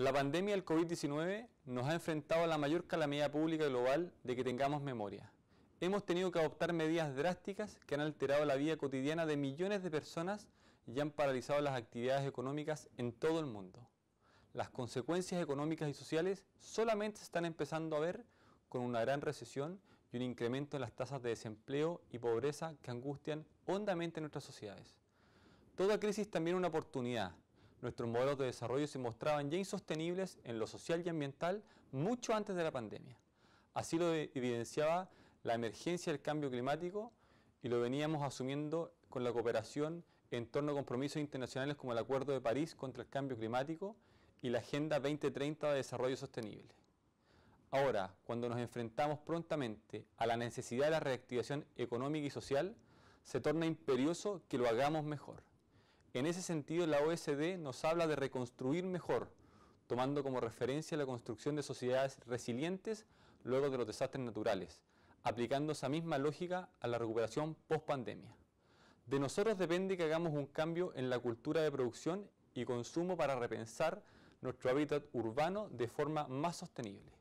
La pandemia del COVID-19 nos ha enfrentado a la mayor calamidad pública global de que tengamos memoria. Hemos tenido que adoptar medidas drásticas que han alterado la vida cotidiana de millones de personas y han paralizado las actividades económicas en todo el mundo. Las consecuencias económicas y sociales solamente se están empezando a ver con una gran recesión y un incremento en las tasas de desempleo y pobreza que angustian hondamente nuestras sociedades. Toda crisis también es una oportunidad Nuestros modelos de desarrollo se mostraban ya insostenibles en lo social y ambiental mucho antes de la pandemia. Así lo evidenciaba la emergencia del cambio climático y lo veníamos asumiendo con la cooperación en torno a compromisos internacionales como el Acuerdo de París contra el Cambio Climático y la Agenda 2030 de Desarrollo Sostenible. Ahora, cuando nos enfrentamos prontamente a la necesidad de la reactivación económica y social, se torna imperioso que lo hagamos mejor. En ese sentido, la OSD nos habla de reconstruir mejor, tomando como referencia la construcción de sociedades resilientes luego de los desastres naturales, aplicando esa misma lógica a la recuperación post-pandemia. De nosotros depende que hagamos un cambio en la cultura de producción y consumo para repensar nuestro hábitat urbano de forma más sostenible.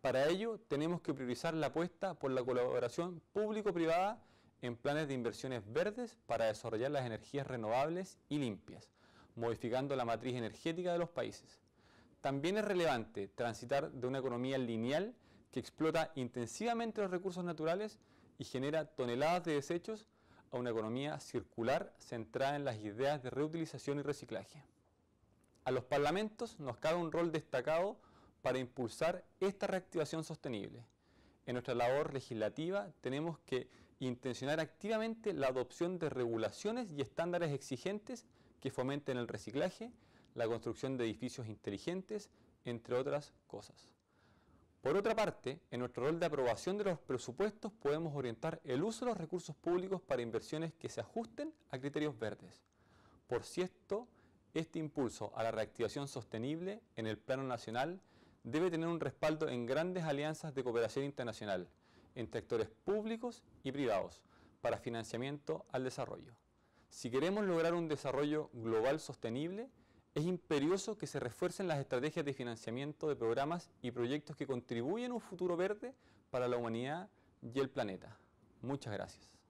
Para ello, tenemos que priorizar la apuesta por la colaboración público-privada en planes de inversiones verdes para desarrollar las energías renovables y limpias, modificando la matriz energética de los países. También es relevante transitar de una economía lineal que explota intensivamente los recursos naturales y genera toneladas de desechos a una economía circular centrada en las ideas de reutilización y reciclaje. A los parlamentos nos cabe un rol destacado para impulsar esta reactivación sostenible. En nuestra labor legislativa tenemos que intencionar activamente la adopción de regulaciones y estándares exigentes que fomenten el reciclaje, la construcción de edificios inteligentes, entre otras cosas. Por otra parte, en nuestro rol de aprobación de los presupuestos podemos orientar el uso de los recursos públicos para inversiones que se ajusten a criterios verdes. Por cierto, este impulso a la reactivación sostenible en el plano nacional debe tener un respaldo en grandes alianzas de cooperación internacional, entre actores públicos y privados para financiamiento al desarrollo. Si queremos lograr un desarrollo global sostenible, es imperioso que se refuercen las estrategias de financiamiento de programas y proyectos que contribuyen a un futuro verde para la humanidad y el planeta. Muchas gracias.